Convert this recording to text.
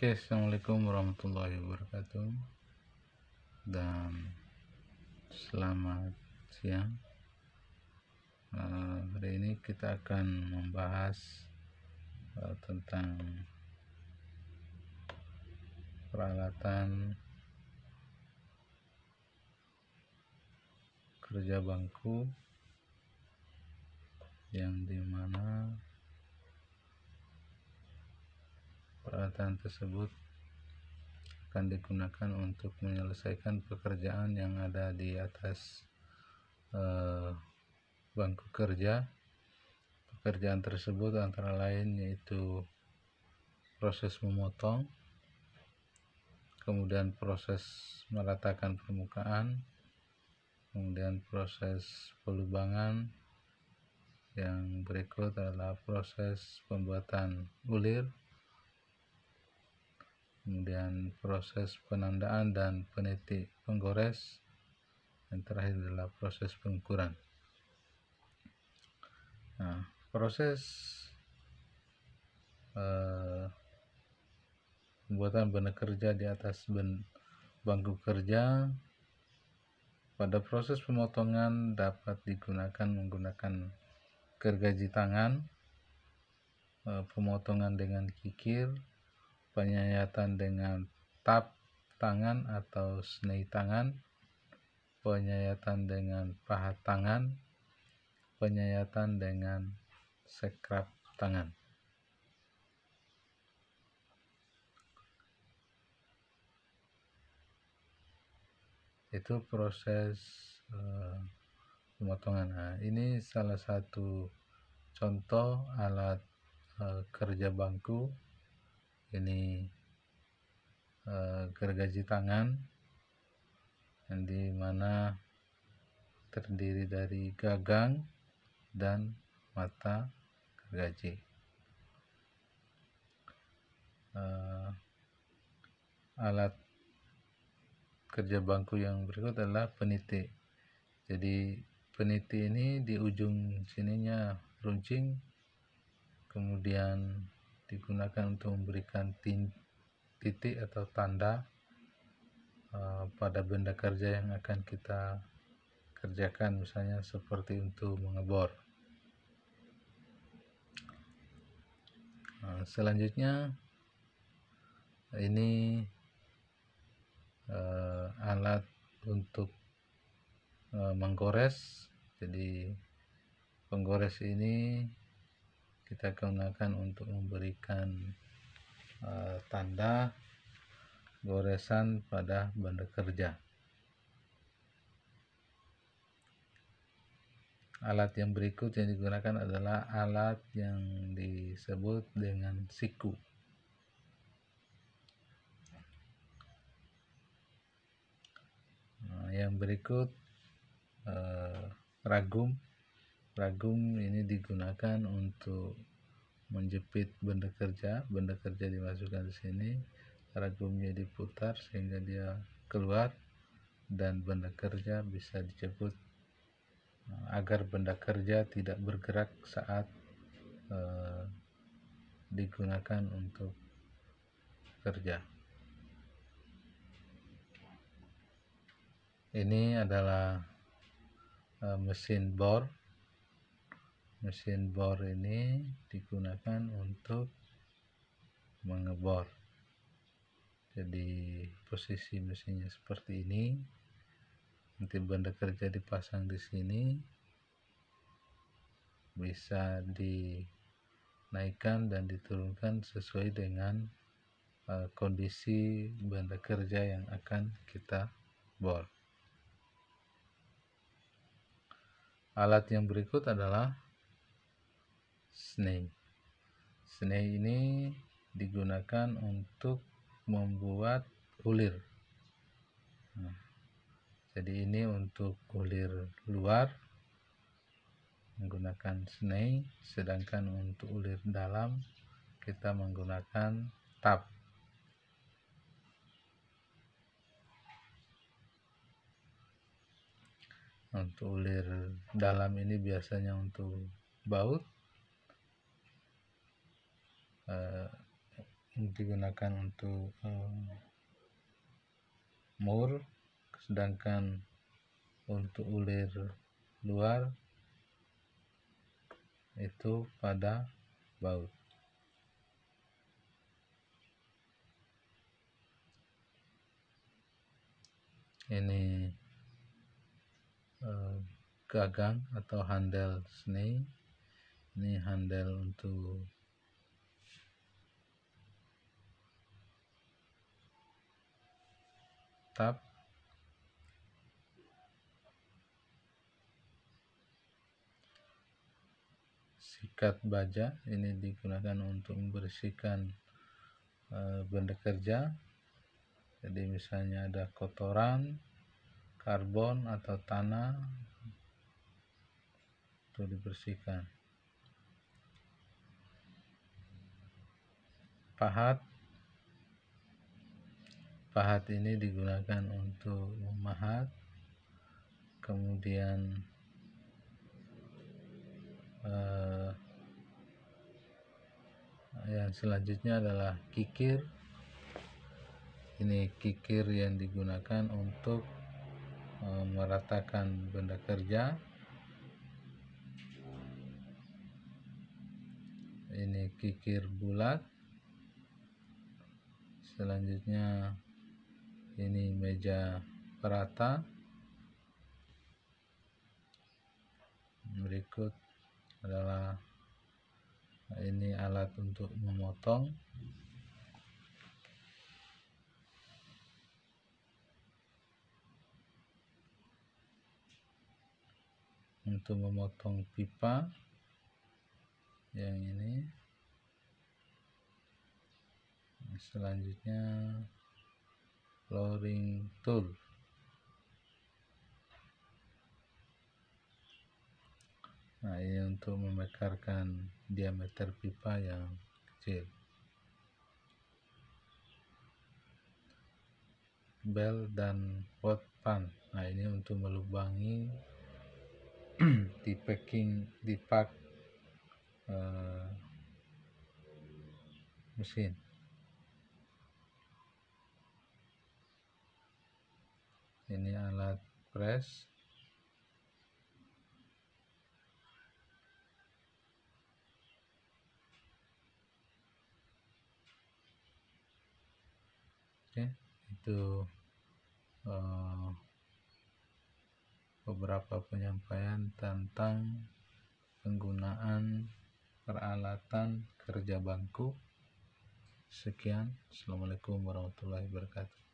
Oke, assalamualaikum warahmatullahi wabarakatuh dan selamat siang. Uh, hari ini kita akan membahas uh, tentang peralatan kerja bangku yang dimana perkataan tersebut akan digunakan untuk menyelesaikan pekerjaan yang ada di atas eh, bangku kerja. Pekerjaan tersebut antara lain yaitu proses memotong, kemudian proses meratakan permukaan, kemudian proses pelubangan, yang berikut adalah proses pembuatan ulir kemudian proses penandaan dan penitik penggores dan terakhir adalah proses pengukuran nah proses eh, pembuatan benda kerja di atas ben, bangku kerja pada proses pemotongan dapat digunakan menggunakan gergaji tangan eh, pemotongan dengan kikir penyayatan dengan tap tangan atau snei tangan, penyayatan dengan paha tangan, penyayatan dengan sekrap tangan. Itu proses uh, pemotongan. Nah, ini salah satu contoh alat uh, kerja bangku ini e, gergaji tangan yang dimana terdiri dari gagang dan mata gergaji e, alat kerja bangku yang berikut adalah peniti jadi peniti ini di ujung sininya runcing kemudian digunakan untuk memberikan titik atau tanda uh, pada benda kerja yang akan kita kerjakan misalnya seperti untuk mengebor nah, selanjutnya ini uh, alat untuk uh, menggores jadi penggores ini kita gunakan untuk memberikan uh, tanda goresan pada benda kerja alat yang berikut yang digunakan adalah alat yang disebut dengan siku nah, yang berikut eh, ragum ragum ini digunakan untuk menjepit benda kerja benda kerja dimasukkan di sini ragumnya diputar sehingga dia keluar dan benda kerja bisa dicabut nah, agar benda kerja tidak bergerak saat eh, digunakan untuk kerja ini adalah eh, mesin bor mesin bor ini digunakan untuk mengebor jadi posisi mesinnya seperti ini nanti benda kerja dipasang di sini bisa dinaikkan dan diturunkan sesuai dengan uh, kondisi benda kerja yang akan kita bor alat yang berikut adalah Snei. Snei ini digunakan untuk membuat ulir. Nah, jadi ini untuk ulir luar menggunakan snei, sedangkan untuk ulir dalam kita menggunakan tab. Untuk ulir dalam ini biasanya untuk baut digunakan untuk uh, mur sedangkan untuk ulir luar itu pada baut ini uh, gagang atau handle seni ini handle untuk tetap sikat baja ini digunakan untuk membersihkan e, benda kerja jadi misalnya ada kotoran karbon atau tanah itu dibersihkan pahat pahat ini digunakan untuk memahat kemudian eh, yang selanjutnya adalah kikir ini kikir yang digunakan untuk eh, meratakan benda kerja ini kikir bulat selanjutnya ini meja perata. berikut adalah ini alat untuk memotong untuk memotong pipa yang ini selanjutnya flooring tool nah ini untuk memekarkan diameter pipa yang kecil Bell dan pot pan nah ini untuk melubangi di packing di pack uh, mesin ini alat press oke itu uh, beberapa penyampaian tentang penggunaan peralatan kerja bangku sekian assalamualaikum warahmatullahi wabarakatuh